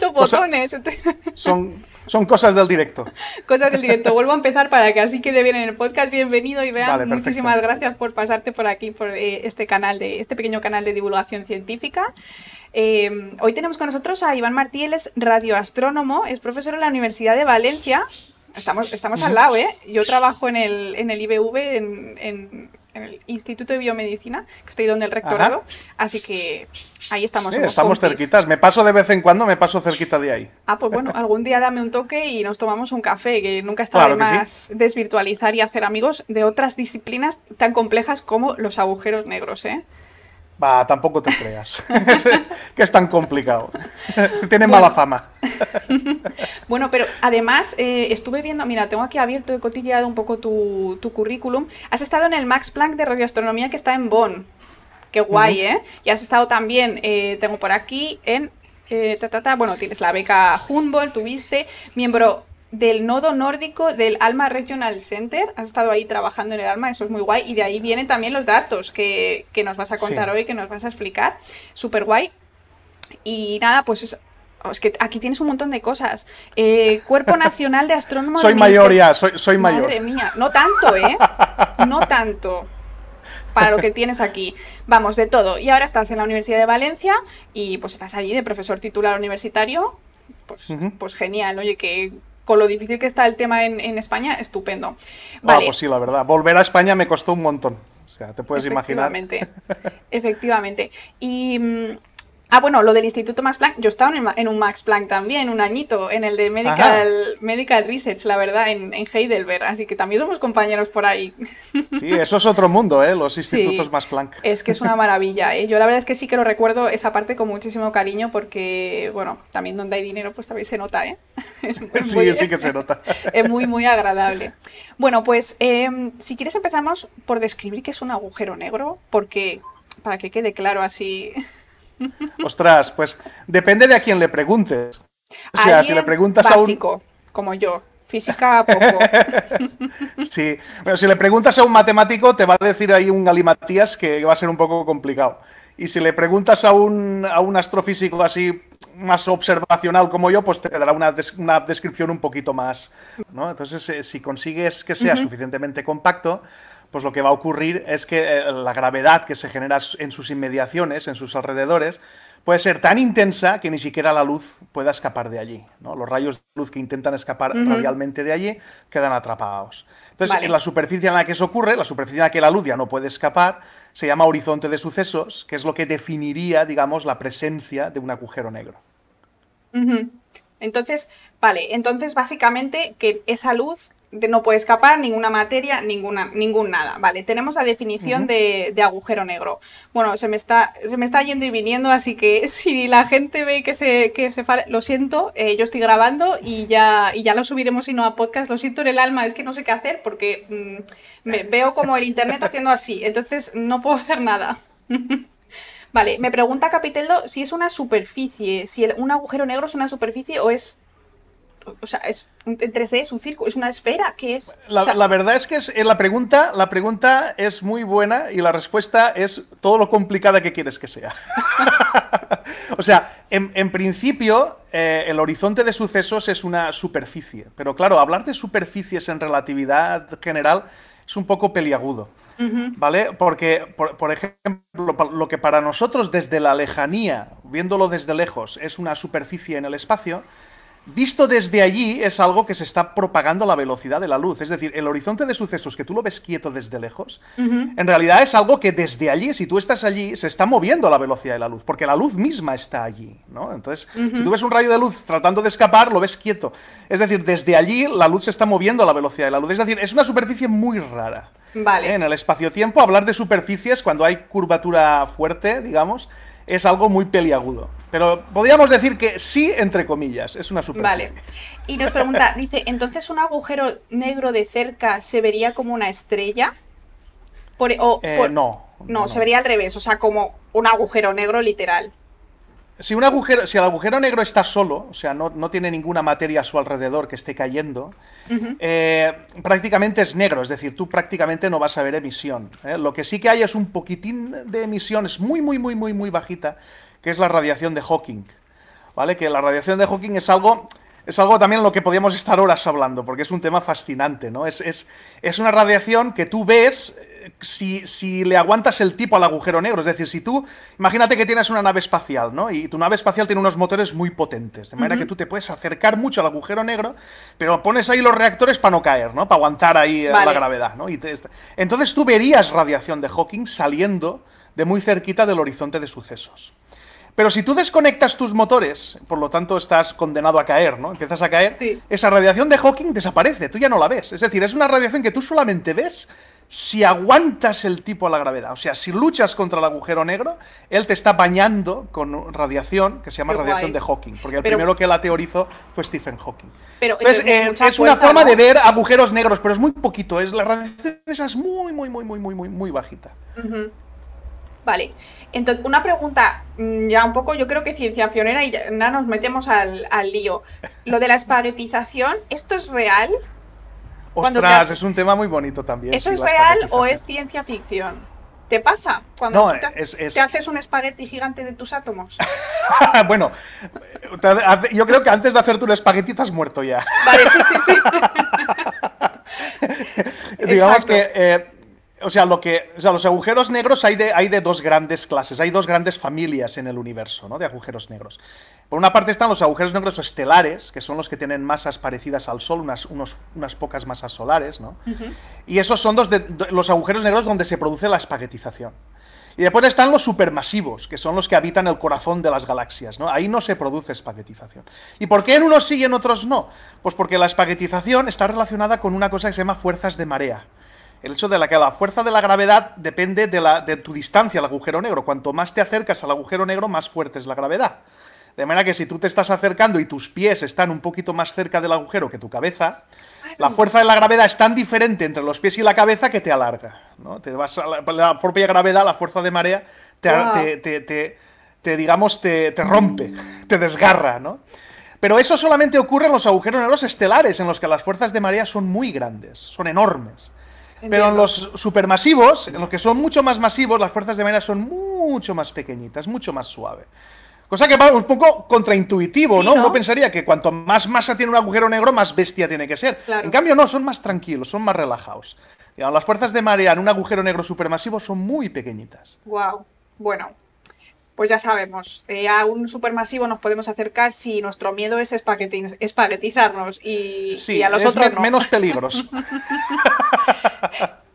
Son, son cosas del directo. Cosas del directo. Vuelvo a empezar para que así quede bien en el podcast. Bienvenido y vean, muchísimas gracias por pasarte por aquí, por eh, este canal de, este pequeño canal de divulgación científica. Eh, hoy tenemos con nosotros a Iván Martí, él es radioastrónomo, es profesor en la Universidad de Valencia. Estamos, estamos al lado, ¿eh? Yo trabajo en el, en el IBV, en el Instituto de Biomedicina, que estoy donde el rectorado. Así que ahí estamos. Sí, estamos cerquitas. Me paso de vez en cuando, me paso cerquita de ahí. Ah, pues bueno, algún día dame un toque y nos tomamos un café, que nunca está de más desvirtualizar y hacer amigos de otras disciplinas tan complejas como los agujeros negros, ¿eh? Va, tampoco te creas. que es tan complicado. Tiene mala fama. bueno, pero además eh, estuve viendo, mira, tengo aquí abierto, y cotilleado un poco tu, currículum. Has estado en el Max Planck de Radioastronomía que está en Bonn. Qué guay, ¿eh? Y has estado también, eh, tengo por aquí, en eh, bueno, tienes la beca Humboldt, tuviste miembro del nodo nórdico del Alma Regional Center. Has estado ahí trabajando en el Alma, eso es muy guay. Y de ahí vienen también los datos que, nos vas a contar hoy, que nos vas a explicar. Súper guay. Y nada, pues es, que aquí tienes un montón de cosas. Eh, Cuerpo Nacional de Astrónomos. soy mayor ya, soy, soy mayor. Madre mía, no tanto, ¿eh? No tanto para lo que tienes aquí. Vamos, de todo. Y ahora estás en la Universidad de Valencia y pues estás allí de profesor titular universitario. Pues, pues genial, oye, que con lo difícil que está el tema en, España, estupendo. Ah, vale. pues sí, la verdad. Volver a España me costó un montón. O sea, te puedes efectivamente, Efectivamente. Y mm, Ah, bueno, lo del Instituto Max Planck, yo estaba en, un Max Planck también, un añito, en el de Medical, Research, la verdad, en, Heidelberg, así que también somos compañeros por ahí. Sí, eso es otro mundo, ¿eh? los institutos Max Planck. Es que es una maravilla, ¿eh? yo la verdad es que sí que lo recuerdo esa parte con muchísimo cariño porque, bueno, también donde hay dinero pues también se nota, ¿eh? sí, sí que se nota. Es muy, muy agradable. Bueno, pues em, si quieres empezamos por describir qué es un agujero negro, porque para que quede claro así... Ostras, pues depende de a quién le preguntes. O sea, si le preguntas a un. como yo. Física poco. sí, Pero si le preguntas a un matemático, te va a decir ahí un galimatías que va a ser un poco complicado. Y si le preguntas a un, astrofísico así más observacional como yo, pues te dará una, descripción un poquito más. Entonces, eh, si consigues que sea suficientemente compacto, pues lo que va a ocurrir es que eh, la gravedad que se genera en sus inmediaciones, en sus alrededores, puede ser tan intensa que ni siquiera la luz pueda escapar de allí. Los rayos de luz que intentan escapar radialmente de allí quedan atrapados. Entonces, en la superficie en la que eso ocurre, la superficie en la que la luz ya no puede escapar, se llama horizonte de sucesos, que es lo que definiría, digamos, la presencia de un agujero negro. Entonces, vale, entonces básicamente que esa luz no puede escapar ninguna materia, ninguna, ningún nada. Vale, tenemos la definición de, agujero negro. Bueno, se me, está, se me está yendo y viniendo, así que si la gente ve que se, que lo siento, eh, yo estoy grabando y ya, y ya lo subiremos y no a podcast. Lo siento en el alma, es que no sé qué hacer porque mm, veo como el internet haciendo así, entonces no puedo hacer nada. Vale, me pregunta Capiteldo si es una superficie, si un agujero negro es una superficie o es o sea, es en 3D, es un circo? es una esfera, ¿qué es? La, verdad es que es, eh, la, pregunta, la pregunta es muy buena y la respuesta es todo lo complicada que quieres que sea. o sea, en, principio, eh, el horizonte de sucesos es una superficie, pero claro, hablar de superficies en relatividad general es un poco peliagudo, ¿vale? Porque, por, ejemplo, lo que para nosotros desde la lejanía, viéndolo desde lejos, es una superficie en el espacio, visto desde allí es algo que se está propagando a la velocidad de la luz. Es decir, el horizonte de sucesos que tú lo ves quieto desde lejos, en realidad es algo que desde allí, si tú estás allí, se está moviendo a la velocidad de la luz, porque la luz misma está allí, ¿no? Entonces, si tú ves un rayo de luz tratando de escapar, lo ves quieto. Es decir, desde allí la luz se está moviendo a la velocidad de la luz. Es decir, es una superficie muy rara. Vale. ¿eh? En el espacio-tiempo, hablar de superficies cuando hay curvatura fuerte, digamos, es algo muy peliagudo. Pero podríamos decir que sí, entre comillas, es una super Vale. Y nos pregunta, dice, ¿entonces un agujero negro de cerca se vería como una estrella? Por, e- eh, no, no. se vería al revés, o sea, como un agujero negro literal si, un agujero, si el agujero negro está solo, o sea, no, no tiene ninguna materia a su alrededor que esté cayendo, eh, prácticamente es negro, es decir, tú prácticamente no vas a ver emisión. ¿eh? Lo que sí que hay es un poquitín de emisión, es muy, muy, muy, muy, muy bajita, que es la radiación de Hawking. ¿Vale? Que la radiación de Hawking es algo es algo también lo que podíamos estar horas hablando, porque es un tema fascinante, ¿no? Es, es, es, una radiación que tú ves si, le aguantas el tipo al agujero negro. Es decir, si tú, imagínate que tienes una nave espacial, ¿no? Y tu nave espacial tiene unos motores muy potentes, de manera que tú te puedes acercar mucho al agujero negro, pero pones ahí los reactores para no caer, ¿no? Para aguantar ahí eh, la gravedad, ¿no? Y entonces tú verías radiación de Hawking saliendo de muy cerquita del horizonte de sucesos. Pero si tú desconectas tus motores, por lo tanto estás condenado a caer, ¿no? Empiezas a caer, esa radiación de Hawking desaparece, tú ya no la ves. Es decir, es una radiación que tú solamente ves si aguantas el tipo a la gravedad, o sea, si luchas contra el agujero negro, él te está bañando con radiación, que se llama radiación de Hawking, porque el primero que la teorizó fue Stephen Hawking. Pero eh, es una forma de ver agujeros negros, pero es muy poquito, es la radiación esa es muy, muy, muy, muy, muy, muy, muy bajita. Vale, entonces una pregunta mm, ya un poco, yo creo que ciencia fionera y ya nos metemos al, al lío. Lo de la espaguetización, ¿esto es real? Ostras, es un tema muy bonito también. ¿Eso es real o es ciencia ficción? ¿Te pasa cuando te, haces un espagueti gigante de tus átomos? bueno, yo creo que antes de hacerte un espagueti te has muerto ya. Vale, sí, sí, sí. Digamos que... Eh, o sea, lo que, o los agujeros negros hay de, hay de dos grandes clases, hay dos grandes familias en el universo, ¿no? De agujeros negros. Por una parte están los agujeros negros estelares, que son los que tienen masas parecidas al Sol, unas, pocas masas solares, ¿no? Y esos son los, agujeros negros donde se produce la espaguetización. Y después están los supermasivos, que son los que habitan el corazón de las galaxias, ¿no? Ahí no se produce espaguetización. ¿Y por qué en unos sí y en otros no? Pues porque la espaguetización está relacionada con una cosa que se llama fuerzas de marea. El hecho de la que la fuerza de la gravedad depende de, de tu distancia al agujero negro. Cuanto más te acercas al agujero negro, más fuerte es la gravedad. De manera que si tú te estás acercando y tus pies están un poquito más cerca del agujero que tu cabeza, la fuerza de la gravedad es tan diferente entre los pies y la cabeza que te alarga. ¿no? Te vas la, propia gravedad, la fuerza de marea, te, te, digamos, te, rompe, te desgarra, ¿no? Pero eso solamente ocurre en los agujeros negros estelares, en los que las fuerzas de marea son muy grandes, son enormes. Pero en los supermasivos, en los que son mucho más masivos, las fuerzas de marea son mucho más pequeñitas, mucho más suaves. Cosa que va un poco contraintuitivo, ¿no? ¿no? Uno pensaría que cuanto más masa tiene un agujero negro, más bestia tiene que ser. En cambio, no, son más tranquilos, son más relajados. las fuerzas de marea en un agujero negro supermasivo son muy pequeñitas. Wow. Bueno, pues ya sabemos, eh, a un supermasivo nos podemos acercar si nuestro miedo es espaguetizarnos y, a los otros menos peligros.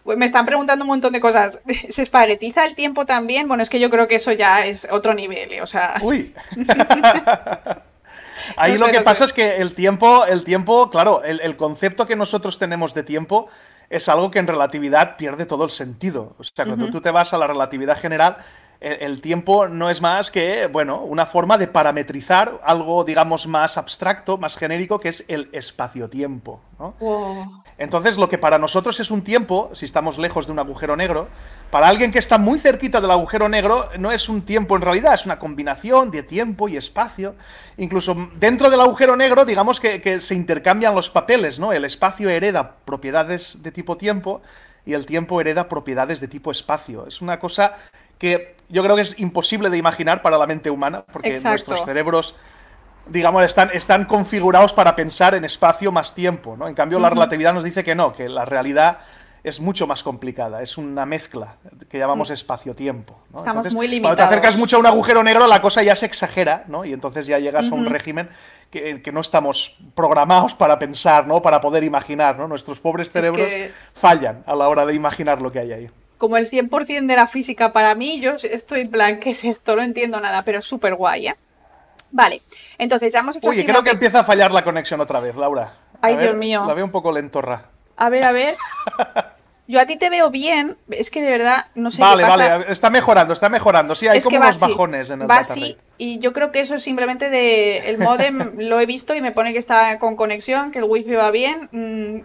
Pues me están preguntando un montón de cosas. ¿Se espaguetiza el tiempo también? Bueno, es que yo creo que eso ya es otro nivel, ¿eh? o sea... Uy. Ahí lo que pasa es que el tiempo, el tiempo, claro, el, concepto que nosotros tenemos de tiempo es algo que en relatividad pierde todo el sentido. O sea, cuando tú te vas a la relatividad general, el, tiempo no es más que, bueno, una forma de parametrizar algo, digamos, más abstracto, más genérico, que es el espacio-tiempo. Entonces, lo que para nosotros es un tiempo, si estamos lejos de un agujero negro, para alguien que está muy cerquita del agujero negro, no es un tiempo en realidad, es una combinación de tiempo y espacio. Incluso dentro del agujero negro, digamos que, que se intercambian los papeles, ¿no? El espacio hereda propiedades de tipo tiempo y el tiempo hereda propiedades de tipo espacio. Es una cosa que yo creo que es imposible de imaginar para la mente humana, porque nuestros cerebros, digamos, están, están configurados para pensar en espacio más tiempo, ¿no? En cambio, la relatividad nos dice que no, que la realidad es mucho más complicada, es una mezcla que llamamos mm. espacio-tiempo. Estamos muy limitados. Cuando te acercas mucho a un agujero negro, la cosa ya se exagera, ¿no? Y entonces ya llegas a un régimen que, que, no estamos programados para pensar, ¿no? Para poder imaginar, ¿no? Nuestros pobres cerebros fallan a la hora de imaginar lo que hay ahí como el 100% de la física para mí, yo estoy en plan, ¿qué es esto? No entiendo nada, pero súper guay, ¿eh? Vale, entonces ya hemos hecho... Oye, creo que empieza a fallar la conexión otra vez, Laura. Ay, Dios mío. La veo un poco lentorra. A ver, a ver. Yo a ti te veo bien, es que de verdad no sé vale, qué pasa. Vale, está mejorando, está mejorando. Sí, hay como unos bajones en el Va así, y yo creo que eso es simplemente de el modem lo he visto y me pone que está con conexión, que el wifi va bien. Mm,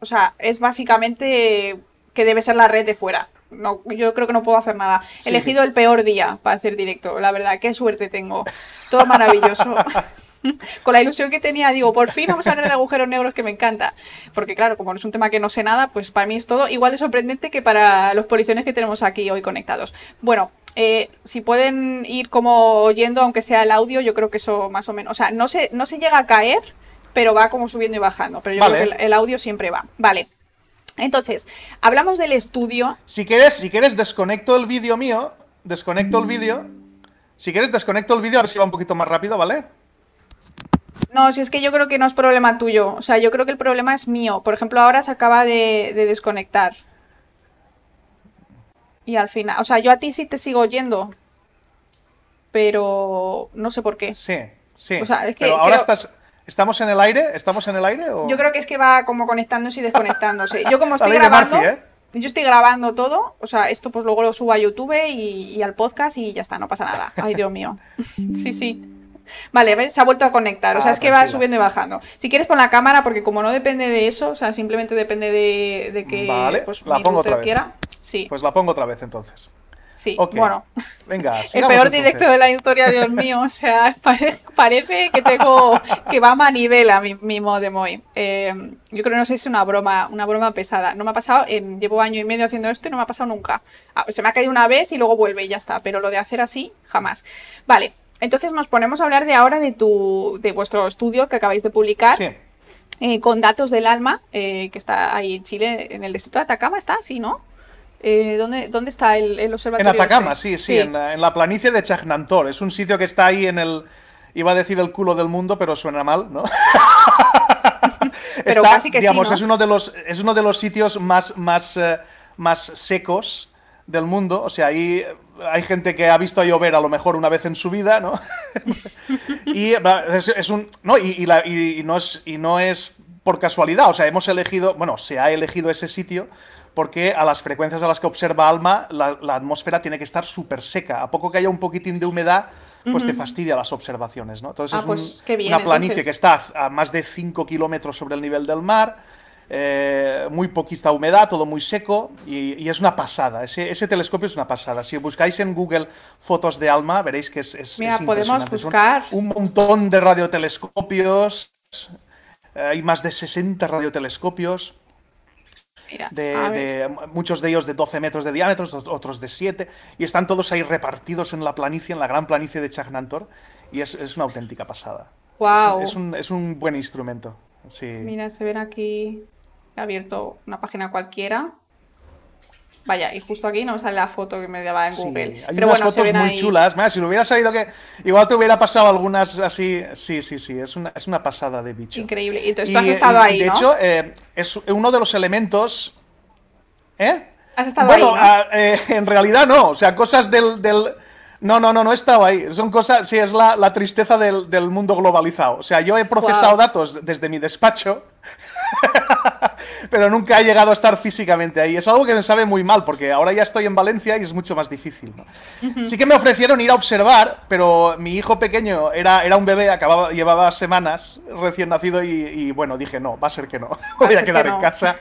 o sea, es básicamente que debe ser la red de fuera. No, yo creo que no puedo hacer nada. He elegido el peor día para hacer directo, la verdad, qué suerte tengo. Todo maravilloso. Con la ilusión que tenía, digo, por fin vamos a hablar de agujeros negros que me encanta. Porque claro, como es un tema que no sé nada, pues para mí es todo igual de sorprendente que para los policiones que tenemos aquí hoy conectados. Bueno, eh, si pueden ir como oyendo, aunque sea el audio, yo creo que eso más o menos. O sea, no se, no se llega a caer, pero va como subiendo y bajando. Pero yo creo que el audio siempre va. Vale. Entonces, hablamos del estudio. Si quieres, si quieres desconecto el vídeo mío, desconecto el vídeo. Si quieres, desconecto el vídeo, a ver si va un poquito más rápido, ¿vale? No, si es que yo creo que no es problema tuyo. O sea, yo creo que el problema es mío. Por ejemplo, ahora se acaba de, desconectar. Y al final, o sea, yo a ti sí te sigo oyendo. Pero no sé por qué. Sí, sí. O sea, es que. Pero ahora estás. ¿Estamos en el aire? ¿Estamos en el aire? O... Yo creo que es que va como conectándose y desconectándose. Yo como estoy grabando... ¿eh? Yo estoy grabando todo, o sea, esto pues luego lo subo a YouTube y, al podcast y ya está, no pasa nada. Ay, Dios mío. sí, sí. Vale, ver, se ha vuelto a conectar. O sea, ah, es que va subiendo y bajando. Si quieres pon la cámara, porque como no depende de eso, o sea, simplemente depende de, que vale, pues, la pongo otra vez. Sí. Pues la pongo otra vez entonces. Sí, bueno. Venga, El peor directo de la historia, Dios mío. O sea, parece, que tengo que va a manivela mi, mi de em, yo creo, que no sé si es una broma, una broma pesada. No me ha pasado, llevo año y medio haciendo esto y no me ha pasado nunca. Ah, se me ha caído una vez y luego vuelve y ya está. Pero lo de hacer así, jamás. Vale, entonces nos ponemos a hablar de ahora de, tu, de vuestro estudio que acabáis de publicar. Eh, con datos del alma, eh, que está ahí en Chile, en el distrito de Atacama, está, así, ¿no? Eh, ¿dónde, ¿Dónde está el, observatorio? En Atacama, sí, sí, En, la, planicie de Chagnantor. Es un sitio que está ahí en el. Iba a decir el culo del mundo, pero suena mal, ¿no? pero casi que sí, es, uno de los, es uno de los sitios más, más, eh, más secos del mundo. O sea, ahí eh, hay gente que ha visto llover a lo mejor una vez en su vida, ¿no? y es, un. No, y, y, no es, y no es por casualidad. O sea, hemos elegido. Bueno, se ha elegido ese sitio porque a las frecuencias a las que observa Alma la, atmósfera tiene que estar súper seca. A poco que haya un poquitín de humedad, pues te fastidia las observaciones. ¿no? Entonces ah, es pues una planicie que está a más de 5 kilómetros sobre el nivel del mar, eh, muy poquita humedad, todo muy seco y, es una pasada. Ese, ese, telescopio es una pasada. Si buscáis en Google fotos de Alma, veréis que es... es Mira, podemos buscar... Un, montón de radiotelescopios, eh, hay más de 60 radiotelescopios de, muchos de ellos de 12 metros de diámetro, otros de 7, y están todos ahí repartidos en la planicie, en la gran planicie de Chagnantor, y es, una auténtica pasada. Es, un, buen instrumento. Mira, se ven aquí, he abierto una página cualquiera, Vaya, y justo aquí no sale la foto que me daba en Google. Sí, hay pero unas bueno, fotos muy chulas. si lo hubiera sabido que. Igual te hubiera pasado algunas así. Sí, sí, sí. Es una, es una pasada de bicho. Increíble. Y entonces tú has eh, estado ahí, ahí. De hecho, eh, es uno de los elementos. ¿Eh? Has estado ahí. Bueno, ah, eh, en realidad no. O sea, cosas del, del. No, no, no, no he estado ahí. Son cosas, sí, es la, la tristeza del, del, mundo globalizado. O sea, yo he procesado datos desde mi despacho pero nunca he llegado a estar físicamente ahí. Es algo que me sabe muy mal, porque ahora ya estoy en Valencia y es mucho más difícil. Sí que me ofrecieron ir a observar, pero mi hijo pequeño era, era un bebé, acababa, llevaba semanas recién nacido y, bueno, dije, no, va a ser que no. Voy a, quedar en casa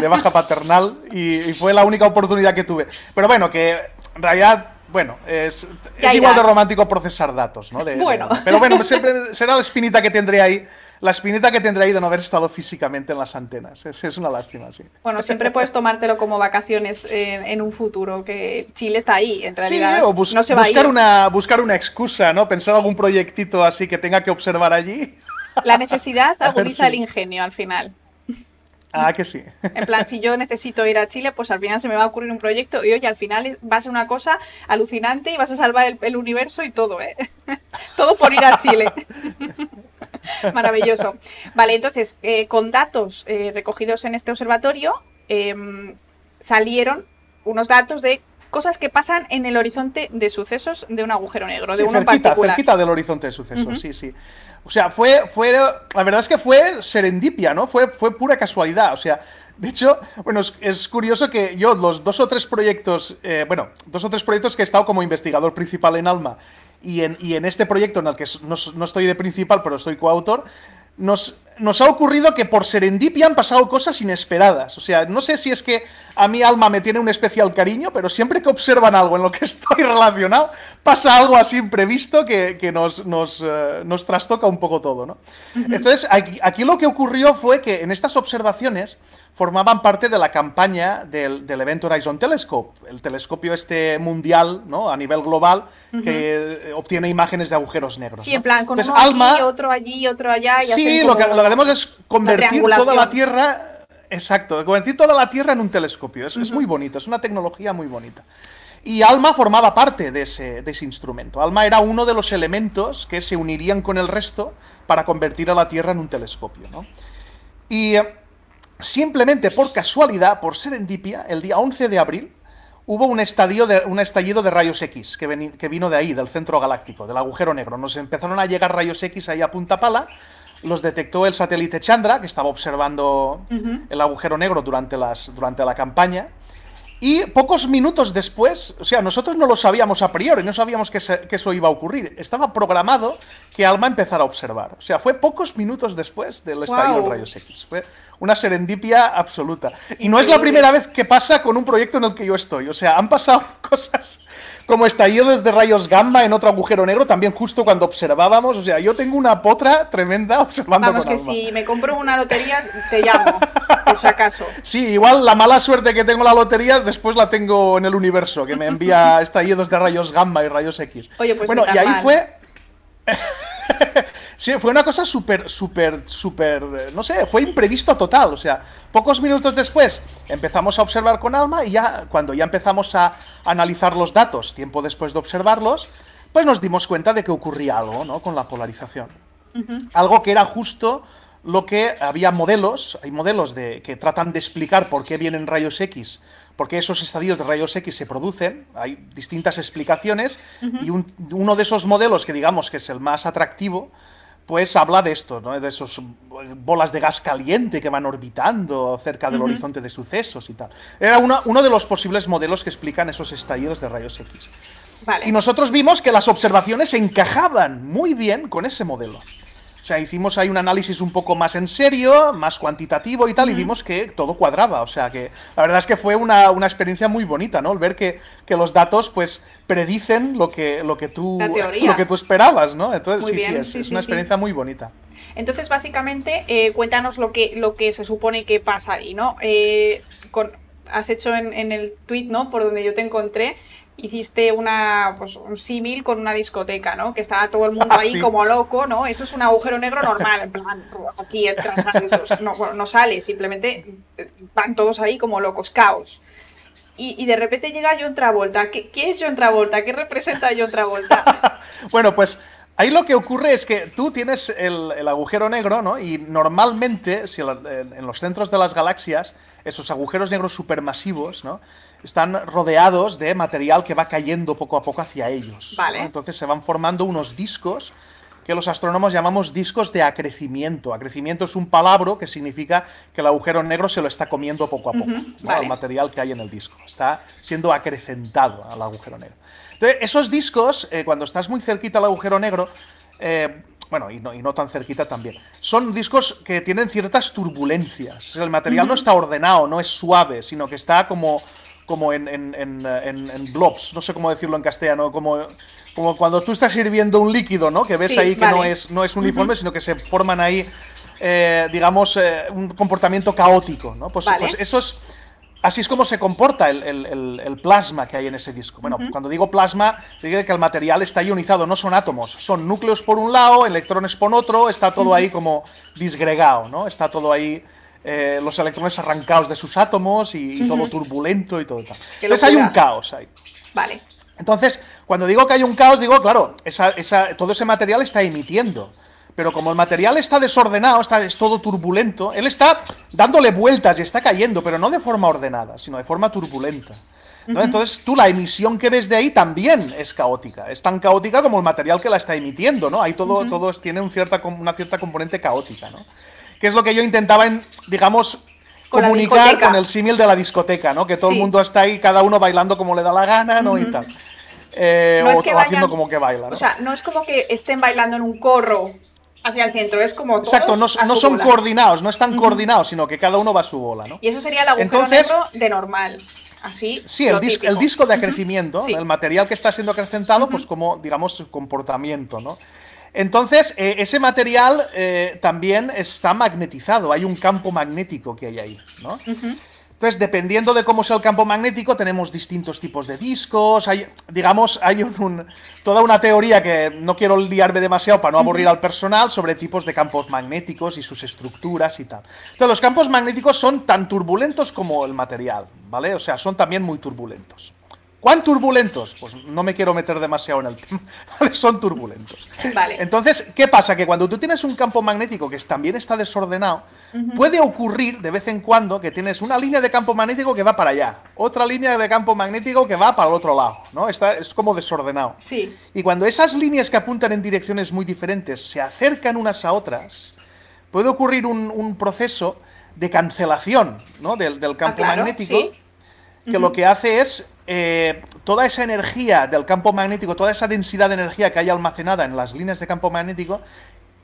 de baja paternal y, fue la única oportunidad que tuve. Pero bueno, que en realidad... Bueno, es, igual de romántico procesar datos, ¿no? pero bueno, siempre será la espinita que tendré ahí la espinita que tendría de no haber estado físicamente en las antenas. Es, una lástima, sí. Bueno, siempre puedes tomártelo como vacaciones en, un futuro, que Chile está ahí, en realidad. Sí, o buscar, Una, excusa, ¿no? Pensar algún proyectito así que tenga que observar allí. La necesidad agudiza el ingenio al final. Ah, que sí. En plan, si yo necesito ir a Chile, pues al final se me va a ocurrir un proyecto y oye, al final va a ser una cosa alucinante y vas a salvar el, universo y todo, ¿eh? todo por ir a Chile. Maravilloso. Vale, entonces, eh, con datos eh, recogidos en este observatorio, em, salieron unos datos de cosas que pasan en el horizonte de sucesos de un agujero negro, de uno particular. cerquita del horizonte de sucesos, sí, sí. O sea, fue, fue, la verdad es que fue serendipia, ¿no? Fue, fue pura casualidad, o sea, de hecho, bueno, es, curioso que yo los dos o tres proyectos, eh, bueno, dos o tres proyectos que he estado como investigador principal en Alma y en, en este proyecto en el que no estoy de principal, pero soy coautor, nos, ha ocurrido que por Serendipia han pasado cosas inesperadas. O sea, no sé si es que a mi alma me tiene un especial cariño, pero siempre que observan algo en lo que estoy relacionado, pasa algo así imprevisto que, que nos, nos, eh, trastoca un poco todo, ¿no? Entonces, aquí, aquí, lo que ocurrió fue que en estas observaciones formaban parte de la campaña del, evento Horizon Telescope, el telescopio este mundial, ¿no? A nivel global, que eh, obtiene imágenes de agujeros negros. Sí, en plan, con uno aquí, otro allí, otro allá. Y sí, lo que, lo que hacemos es convertir toda la Tierra, exacto, convertir toda la Tierra en un telescopio. Es, es muy bonito, es una tecnología muy bonita. Y Alma formaba parte de ese, instrumento. Alma era uno de los elementos que se unirían con el resto para convertir a la Tierra en un telescopio, Y eh, simplemente por casualidad, por ser en serendipia, el día 11 de abril hubo un, estallido de rayos X que, vino de ahí, del centro galáctico, del agujero negro. Nos empezaron a llegar rayos X ahí a punta pala. Los detectó el satélite Chandra, que estaba observando el agujero negro durante, las, durante la campaña. Y pocos minutos después, o sea, nosotros no lo sabíamos a priori, no sabíamos que, eso iba a ocurrir. Estaba programado que Alma empezara a observar. O sea, fue pocos minutos después del estallido de rayos X. Fue, una serendipia absoluta. Y no es la primera vez que pasa con un proyecto en el que yo estoy. O sea, han pasado cosas como estallidos de rayos gamba en otro agujero negro, también justo cuando observábamos. O sea, yo tengo una potra tremenda observando. Vamos, que si me compro una lotería, te llamo, por si acaso. Sí, igual la mala suerte que tengo la lotería, después la tengo en el universo, que me envía estallidos de rayos gamma y rayos X. Oye, pues bueno, y ahí fue sí, fue una cosa súper, súper, súper, eh, no sé, fue imprevisto total. O sea, pocos minutos después empezamos a observar con alma y ya cuando ya empezamos a analizar los datos, tiempo después de observarlos, pues nos dimos cuenta de que ocurría algo, ¿no? Con la polarización. Algo que era justo lo que había modelos, hay modelos de, que tratan de explicar por qué vienen rayos X, por qué esos estadios de rayos X se producen, hay distintas explicaciones, y uno de esos modelos que digamos que es el más atractivo, pues habla de esto, de esas bolas de gas caliente que van orbitando cerca del horizonte de sucesos y tal. Era uno de los posibles modelos que explican esos estallidos de rayos X. Y nosotros vimos que las observaciones encajaban muy bien con ese modelo. O sea, hicimos ahí un análisis un poco más en serio, más cuantitativo y tal, y vimos que todo cuadraba. O sea, que la verdad es que fue una, experiencia muy bonita, ¿no? El ver que, que, los datos, pues, predicen lo que, lo que, tú, lo tú esperabas, ¿no? Entonces, sí, sí, es, una experiencia muy bonita. Entonces, básicamente, eh, cuéntanos lo que, lo que se supone que pasa ahí, ¿no? Eh, has hecho en, en el tweet, ¿no? Por donde yo te encontré, hiciste una, pues, un símil con una discoteca, ¿no? Que estaba todo el mundo ah, ahí como loco, ¿no? Eso es un agujero negro normal, en plan, aquí entras, no, no sale, simplemente eh, van todos ahí como locos, caos. Y, de repente llega John Travolta. ¿Qué, es John Travolta? ¿Qué representa John Travolta? bueno, pues ahí lo que ocurre es que tú tienes el, agujero negro, ¿no? Y normalmente, en los centros de las galaxias, esos agujeros negros supermasivos, ¿no? están rodeados de material que va cayendo poco a poco hacia ellos. Entonces se van formando unos discos que los astrónomos llamamos discos de acrecimiento. Acrecimiento es un palabra que significa que el agujero negro se lo está comiendo poco a poco, el material que hay en el disco. Está siendo acrecentado al agujero negro. Entonces, esos discos, eh, cuando estás muy cerquita al agujero negro, eh, bueno, y no, tan cerquita también. Son discos que tienen ciertas turbulencias. El material no está ordenado, no es suave, sino que está como como eh, en, en, blobs, no sé cómo decirlo en castellano, como, como cuando tú estás hirviendo un líquido, ¿no? Que ves ahí que no, es, no es uniforme, sino que se forman ahí, eh, digamos, eh, un comportamiento caótico, pues, pues, eso es... Así es como se comporta el, plasma que hay en ese disco. Bueno, cuando digo plasma, digo que el material está ionizado, no son átomos, son núcleos por un lado, electrones por otro, está todo ahí como disgregado, ¿no? Está todo ahí eh, los electrones arrancados de sus átomos y, todo turbulento y todo tal. Entonces hay un caos ahí. Vale. Entonces, cuando digo que hay un caos, digo, claro, todo ese material está emitiendo. Pero como el material está desordenado, está, es todo turbulento, él está dándole vueltas y está cayendo, pero no de forma ordenada, sino de forma turbulenta. Entonces tú la emisión que ves de ahí también es caótica. Es tan caótica como el material que la está emitiendo, ¿no? Ahí todo, tiene cierta, una cierta componente caótica, ¿no? que es lo que yo intentaba, en, digamos, comunicar con el símil de la discoteca, ¿no? Que todo el mundo está ahí, cada uno bailando como le da la gana, ¿no? Y tal. Eh, o, haciendo como que bailan. ¿no? O sea, no es como que estén bailando en un corro hacia el centro, es como todos Exacto, no, no son coordinados, no están coordinados, sino que cada uno va a su bola, ¿no? Y eso sería el agujero Entonces, negro de normal. Así, sí, el, disco el disco de crecimiento, el material que está siendo acrecentado, pues como, digamos, comportamiento, ¿no? Entonces, eh, ese material eh, también está magnetizado, hay un campo magnético que hay ahí, ¿no? Entonces, dependiendo de cómo sea el campo magnético, tenemos distintos tipos de discos. Hay, digamos, hay un, toda una teoría que no quiero liarme demasiado para no aburrir al personal sobre tipos de campos magnéticos y sus estructuras y tal. Entonces, los campos magnéticos son tan turbulentos como el material, ¿vale? O sea, son también muy turbulentos. ¿Cuán turbulentos? Pues no me quiero meter demasiado en el tema. Son turbulentos. Vale. Entonces, ¿qué pasa? Que cuando tú tienes un campo magnético que también está desordenado, puede ocurrir de vez en cuando que tienes una línea de campo magnético que va para allá, otra línea de campo magnético que va para el otro lado, ¿no? es como desordenado. Sí. Y cuando esas líneas que apuntan en direcciones muy diferentes se acercan unas a otras, puede ocurrir un, proceso de cancelación del, campo ah, magnético, que lo que hace es eh, toda esa energía del campo magnético, toda esa densidad de energía que hay almacenada en las líneas de campo magnético,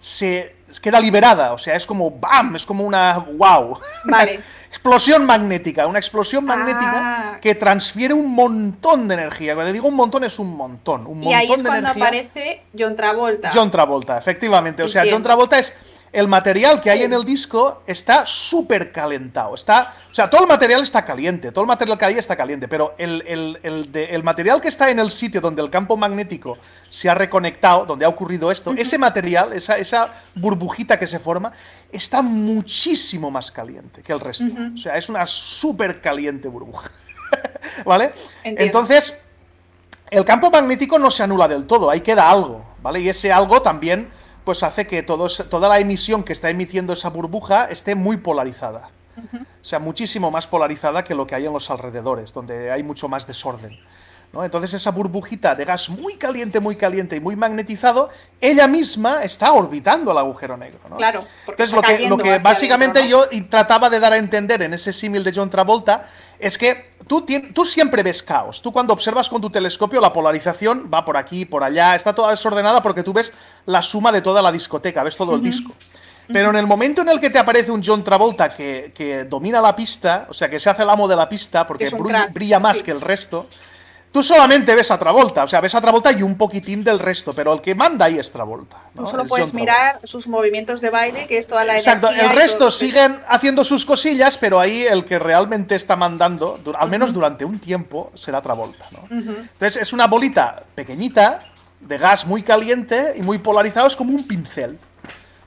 se queda liberada, o sea, es como ¡bam! Es como una ¡wow! explosión magnética, una explosión magnética ah. que transfiere un montón de energía. Cuando digo un montón es un montón, un Y ahí es cuando aparece John Travolta. John Travolta, efectivamente. O sea, John Travolta es el material que hay en el disco está súper calentado. Está, o sea, todo el material está caliente, todo el material que hay está caliente, pero el, material que está en el sitio donde el campo magnético se ha reconectado, donde ha ocurrido esto, ese material, esa, esa burbujita que se forma, está muchísimo más caliente que el resto. O sea, es una súper caliente burbuja. ¿Vale? Entonces, el campo magnético no se anula del todo, ahí queda algo, ¿vale? Y ese algo también pues hace que toda la emisión que está emitiendo esa burbuja esté muy polarizada. O sea, muchísimo más polarizada que lo que hay en los alrededores, donde hay mucho más desorden. Entonces esa burbujita de gas muy caliente, muy caliente y muy magnetizado, ella misma está orbitando al agujero negro. Claro. Entonces lo que, lo que básicamente yo trataba de dar a entender en ese símil de John Travolta es que tú, siempre ves caos. Tú cuando observas con tu telescopio la polarización va por aquí, por allá, está toda desordenada porque tú ves la suma de toda la discoteca, ves todo el disco. Pero en el momento en el que te aparece un John Travolta que, domina la pista, o sea, que se hace el amo de la pista porque brilla, más que el resto, tú solamente ves a Travolta, o sea, ves a Travolta y un poquitín del resto, pero el que manda ahí es Travolta. ¿no? Tú solo puedes mirar sus movimientos de baile, que es toda la Exacto, el resto siguen haciendo sus cosillas, pero ahí el que realmente está mandando, al menos durante un tiempo, será Travolta. ¿no? Entonces es una bolita pequeñita, de gas muy caliente y muy polarizado, es como un pincel,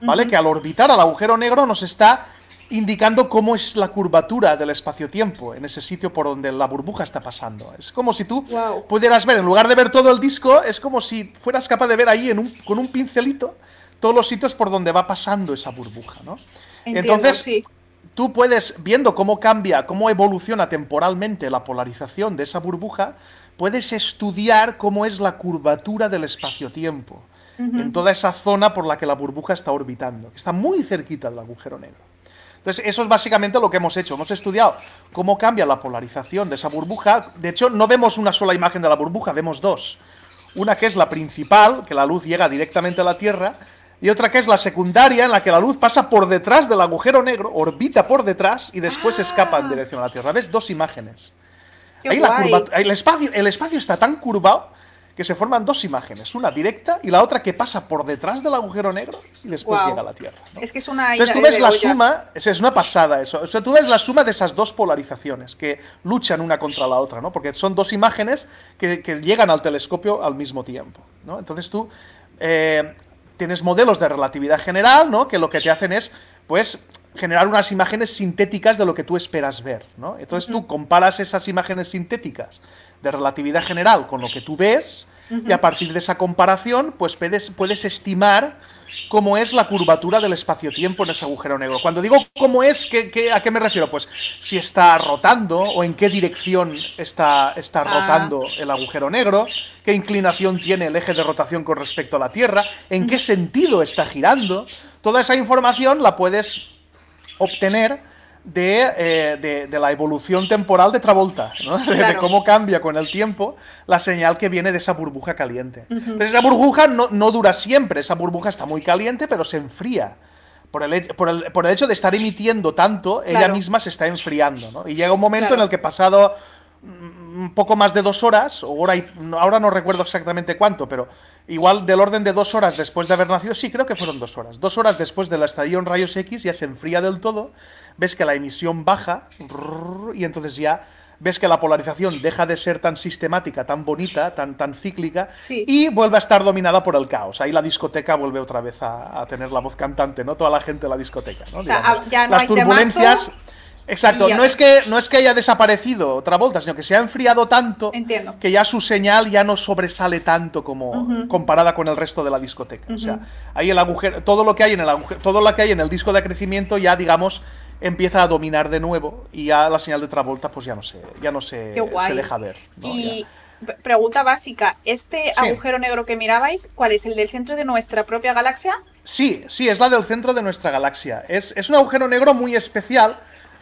¿vale? Que al orbitar al agujero negro nos está indicando cómo es la curvatura del espacio-tiempo en ese sitio por donde la burbuja está pasando. Es como si tú pudieras ver, en lugar de ver todo el disco, es como si fueras capaz de ver ahí en con un pincelito todos los sitios por donde va pasando esa burbuja, ¿no? Entonces, tú puedes, viendo cómo cambia, cómo evoluciona temporalmente la polarización de esa burbuja, puedes estudiar cómo es la curvatura del espacio-tiempo en toda esa zona por la que la burbuja está orbitando, que está muy cerquita del agujero negro. Entonces, eso es básicamente lo que hemos hecho. Hemos estudiado cómo cambia la polarización de esa burbuja. De hecho, no vemos una sola imagen de la burbuja, vemos dos. Una que es la principal, que la luz llega directamente a la Tierra, y otra que es la secundaria, en la que la luz pasa por detrás del agujero negro, orbita por detrás y después ah. escapa en dirección a la Tierra. ¿Ves? Dos imágenes. Ahí el espacio está tan curvado que se forman dos imágenes, una directa y la otra que pasa por detrás del agujero negro y después llega a la Tierra. Es que es una... Entonces tú ves la suma, es, una pasada eso, o sea, tú ves la suma de esas dos polarizaciones que luchan una contra la otra, ¿no? Porque son dos imágenes que, llegan al telescopio al mismo tiempo, ¿no? Entonces tú eh, tienes modelos de relatividad general, ¿no? Que lo que te hacen es, pues, generar unas imágenes sintéticas de lo que tú esperas ver. ¿no? Entonces tú comparas esas imágenes sintéticas de relatividad general con lo que tú ves y a partir de esa comparación pues puedes, puedes estimar cómo es la curvatura del espacio-tiempo en ese agujero negro. Cuando digo cómo es, ¿qué, a qué me refiero? Pues si está rotando o en qué dirección está, está ah. rotando el agujero negro, qué inclinación tiene el eje de rotación con respecto a la Tierra, en qué sentido está girando. Toda esa información la puedes obtener eh, de, la evolución temporal de Travolta, ¿no? de, cómo cambia con el tiempo la señal que viene de esa burbuja caliente. esa burbuja no, dura siempre, esa burbuja está muy caliente, pero se enfría. Por el, por el, hecho de estar emitiendo tanto, ella misma se está enfriando. Y llega un momento en el que pasado un poco más de dos horas, o ahora no recuerdo exactamente cuánto, pero igual del orden de dos horas después de haber nacido, sí, creo que fueron dos horas. Dos horas después de la estación rayos X ya se enfría del todo, ves que la emisión baja y entonces ya ves que la polarización deja de ser tan sistemática, tan bonita, tan, tan cíclica y vuelve a estar dominada por el caos. Ahí la discoteca vuelve otra vez a, tener la voz cantante, ¿no? Toda la gente de la discoteca, ¿no? O sea, ah, ya no Las turbulencias... Exacto, no es, que, no es que haya desaparecido otra volta, sino que se ha enfriado tanto que ya su señal ya no sobresale tanto como comparada con el resto de la discoteca. O sea, ahí el agujero, todo lo que hay en el agujero, todo lo que hay en el disco de crecimiento ya digamos empieza a dominar de nuevo y ya la señal de Travolta pues ya no se, ya no se, deja ver. Y pregunta básica, ¿este agujero negro que mirabais, cuál es el del centro de nuestra propia galaxia? Sí, sí, es la del centro de nuestra galaxia. Es, es un agujero negro muy especial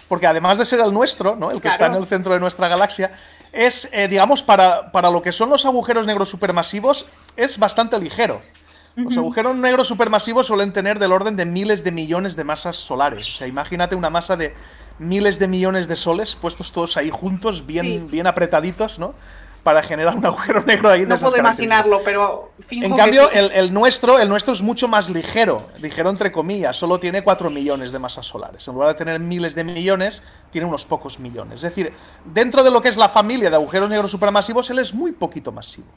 porque además de ser el nuestro, ¿no? el que está en el centro de nuestra galaxia, es, eh, digamos, para, lo que son los agujeros negros supermasivos, es bastante ligero. Los agujeros negros supermasivos suelen tener del orden de miles de millones de masas solares. O sea, imagínate una masa de miles de millones de soles puestos todos ahí juntos, bien, bien apretaditos, ¿no? para generar un agujero negro ahí. no puedo imaginarlo, pero En cambio, el, nuestro, el nuestro es mucho más ligero, ligero entre comillas, solo tiene 4 millones de masas solares. En lugar de tener miles de millones, tiene unos pocos millones. Es decir, dentro de lo que es la familia de agujeros negros supermasivos, él es muy poquito masivo.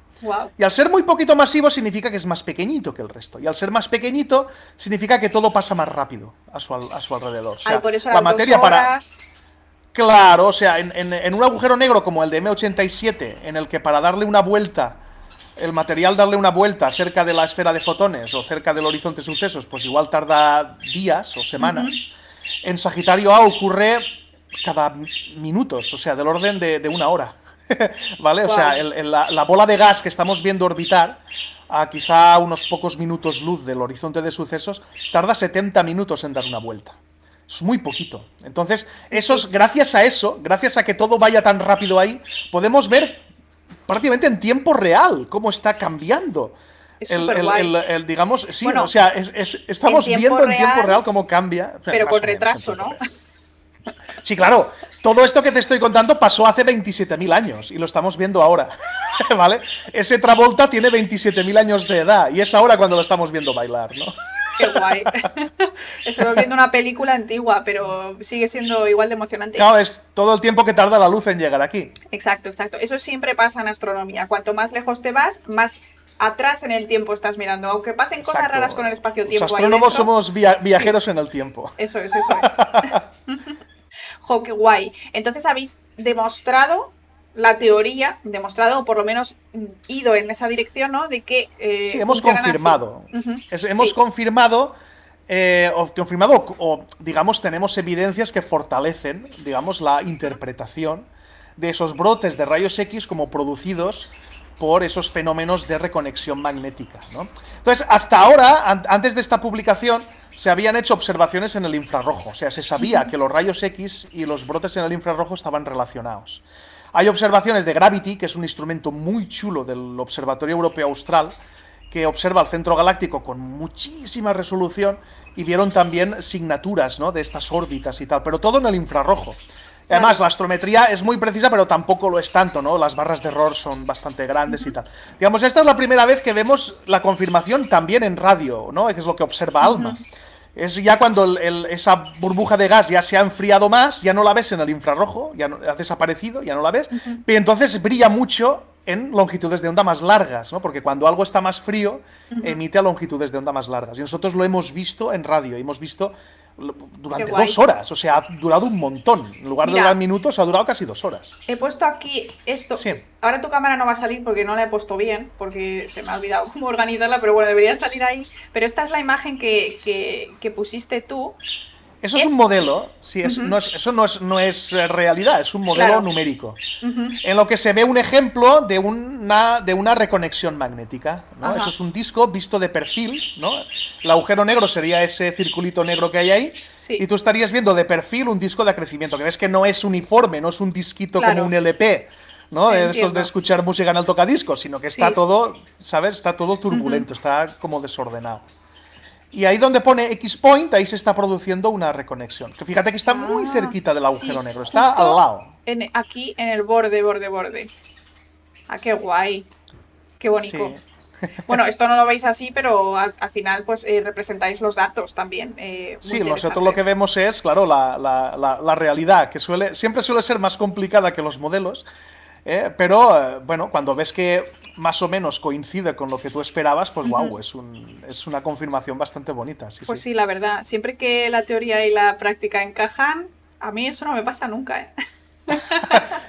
Y al ser muy poquito masivo significa que es más pequeñito que el resto. Y al ser más pequeñito significa que todo pasa más rápido a su, alrededor. por eso la materia para Claro, o sea, en, un agujero negro como el de M87, en el que para darle una vuelta, el material darle una vuelta cerca de la esfera de fotones o cerca del horizonte de sucesos, pues igual tarda días o semanas. En Sagitario A ocurre cada minutos, o sea, del orden de, una hora. ¿Vale? O sea, la, la, bola de gas que estamos viendo orbitar a quizá unos pocos minutos luz del horizonte de sucesos tarda 70 minutos en dar una vuelta. Es muy poquito. Entonces, gracias a eso, gracias a que todo vaya tan rápido ahí, podemos ver prácticamente en tiempo real cómo está cambiando. Es el, digamos, sí, sea, estamos viendo en tiempo real cómo cambia. pero con retraso, ¿no? Sí, claro. Todo esto que te estoy contando pasó hace 27.000 años y lo estamos viendo ahora. ¿Vale? Ese Travolta tiene 27.000 años de edad y es ahora cuando lo estamos viendo bailar, ¿no? Qué guay. Estamos viendo una película antigua, pero sigue siendo igual de emocionante. Claro, es todo el tiempo que tarda la luz en llegar aquí. Exacto, exacto. Eso siempre pasa en astronomía. Cuanto más lejos te vas, más atrás en el tiempo estás mirando, aunque pasen cosas raras con el espacio-tiempo. Los astrónomos somos viajeros en el tiempo. Eso es, eso es. jo, qué guay. Entonces habéis demostrado la teoría demostrado, o por lo menos mm, ido en esa dirección, ¿no? De que. Eh, sí, hemos confirmado. hemos eh, confirmado. o confirmado, o digamos, tenemos evidencias que fortalecen, digamos, la interpretación de esos brotes de rayos X como producidos por esos fenómenos de reconexión magnética. Entonces, hasta ahora, antes de esta publicación, se habían hecho observaciones en el infrarrojo, o sea, se sabía que los rayos X y los brotes en el infrarrojo estaban relacionados. Hay observaciones de Gravity, que es un instrumento muy chulo del Observatorio Europeo Austral, que observa el centro galáctico con muchísima resolución y vieron también signaturas ¿no? de estas órbitas y tal, pero todo en el infrarrojo. Además, la astrometría es muy precisa, pero tampoco lo es tanto, ¿no? Las barras de error son bastante grandes y tal. Digamos, esta es la primera vez que vemos la confirmación también en radio, ¿no? Que es lo que observa Alma es ya cuando el, esa burbuja de gas ya se ha enfriado más, ya no la ves en el infrarrojo, ya no, ha desaparecido, ya no la ves, pero entonces brilla mucho en longitudes de onda más largas, ¿no? porque cuando algo está más frío, emite a longitudes de onda más largas. Y nosotros lo hemos visto en radio, hemos visto durante dos horas, o sea, ha durado un montón. En lugar de durar minutos, ha durado casi dos horas. He puesto aquí esto. Ahora tu cámara no va a salir porque no la he puesto bien, porque se me ha olvidado cómo organizarla, pero bueno, debería salir ahí. Pero esta es la imagen que pusiste tú eso es, un modelo, sí, no es, eso no es, eh, realidad, es un modelo numérico, en lo que se ve un ejemplo de una, de una reconexión magnética. ¿no? Eso es un disco visto de perfil, ¿no? El agujero negro sería ese circulito negro que hay ahí, y tú estarías viendo de perfil un disco de acrecimiento, que ves que no es uniforme, no es un disquito como un LP. ¿no? Estos de escuchar música en el tocadiscos, sino que está todo, Está todo turbulento, está como desordenado. Y ahí donde pone X point, ahí se está produciendo una reconexión. fíjate que está ah, muy cerquita del agujero negro, está al lado. En, aquí en el borde, borde, borde. Ah, qué guay. Qué bonito. Bueno, esto no lo veis así, pero al, final pues eh, representáis los datos también. Eh, sí, nosotros lo que vemos es, claro, la, realidad, que suele, siempre suele ser más complicada que los modelos. Eh, pero bueno, cuando ves que más o menos coincide con lo que tú esperabas, pues wow, es, es, una confirmación bastante bonita. pues sí. la verdad, siempre que la teoría y la práctica encajan, a mí eso no me pasa nunca. ¿eh?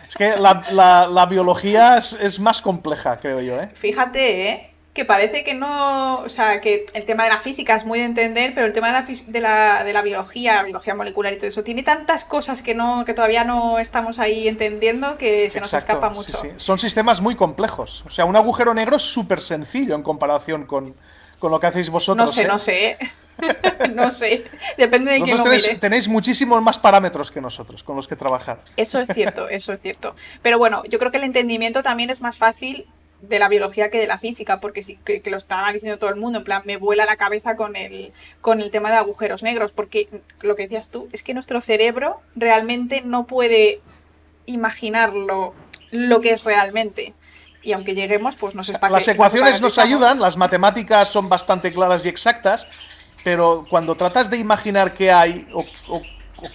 es que la, biología es, más compleja, creo yo. ¿eh? Fíjate, ¿eh? que parece que no, o sea, que el tema de la física es muy de entender, pero el tema de la, de la, de la biología, biología molecular y todo eso, tiene tantas cosas que, no, que todavía no estamos ahí entendiendo que se nos escapa mucho. Sí, Son sistemas muy complejos. O sea, un agujero negro es súper sencillo en comparación con, lo que hacéis vosotros. No sé, ¿eh? no sé. no sé, depende de quién lo tenéis, Tenéis muchísimos más parámetros que nosotros con los que trabajar. Eso es cierto, eso es cierto. Pero bueno, yo creo que el entendimiento también es más fácil de la biología que de la física, porque sí que, lo estaba diciendo todo el mundo, en plan, me vuela la cabeza con el, con el tema de agujeros negros, porque lo que decías tú es que nuestro cerebro realmente no puede imaginarlo lo que es realmente. Y aunque lleguemos, pues nos espaca, Las ecuaciones nos, ayudan, las matemáticas son bastante claras y exactas, pero cuando tratas de imaginar qué hay o, o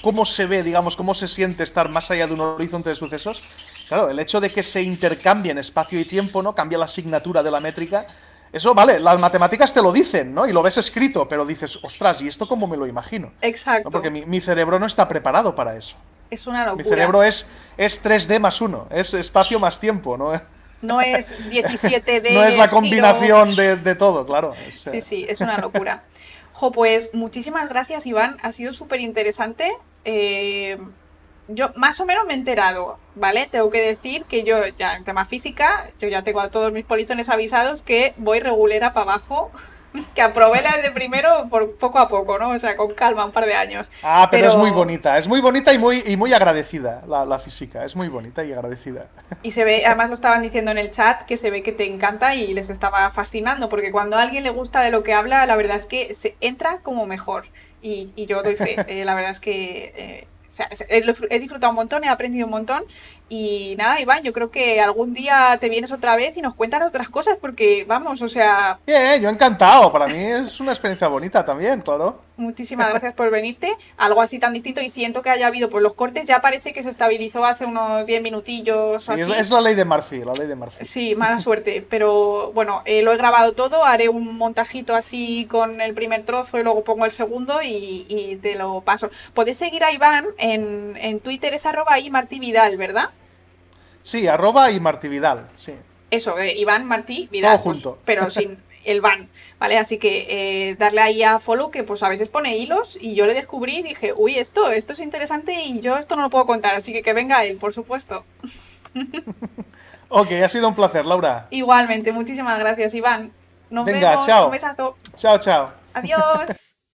cómo se ve, digamos, cómo se siente estar más allá de un horizonte de sucesos, claro, el hecho de que se intercambien espacio y tiempo, ¿no? Cambia la asignatura de la métrica. Eso, vale, las matemáticas te lo dicen, ¿no? Y lo ves escrito, pero dices, ostras, ¿y esto cómo me lo imagino? Exacto. Porque mi, cerebro no está preparado para eso. Es una locura. Mi cerebro es, es 3D más 1, es espacio más tiempo, ¿no? No es 17D. no es la combinación de, de todo, claro. sí, eh. sí, es una locura. pues muchísimas gracias, Iván. Ha sido súper interesante. Eh, yo más o menos me he enterado, ¿vale? Tengo que decir que yo ya en tema física, yo ya tengo a todos mis polizones avisados que voy regulera para abajo que aprobé la de primero poco a poco, ¿no? O sea, con calma, un par de años. Ah, pero, es muy bonita, es muy bonita y muy, muy agradecida la, física, es muy bonita y agradecida. Y se ve, además lo estaban diciendo en el chat, que se ve que te encanta y les estaba fascinando, porque cuando a alguien le gusta de lo que habla, la verdad es que se entra como mejor. Y, yo doy fe, eh, la verdad es que... Eh, sea, eh, he disfrutado un montón, he aprendido un montón. Y nada, Iván, yo creo que algún día te vienes otra vez y nos cuentas otras cosas, porque vamos, o sea. Bien, yo encantado. Para mí es una experiencia bonita también, claro. Muchísimas gracias por venirte. Algo así tan distinto y siento que haya habido por los cortes. Ya parece que se estabilizó hace unos 10 minutillos. Es la ley de Murphy, la ley de Murphy. Sí, mala suerte. Pero bueno, eh, lo he grabado todo. Haré un montajito así con el primer trozo y luego pongo el segundo y, y te lo paso. ...¿puedes seguir a Iván en, Twitter es arroba y Martí Vidal, ¿verdad? Sí, arroba y Martí Vidal, sí. Eso, eh, Iván Martí Vidal. Pues, Todo pero sin el van, ¿vale? Así que eh, darle ahí a follow que pues a veces pone hilos y yo le descubrí y dije, uy, esto, esto es interesante y yo esto no lo puedo contar, así que que venga él, por supuesto. ok, ha sido un placer, Laura. Igualmente, muchísimas gracias, Iván. Nos vemos. Un besazo. Chao, chao. Adiós.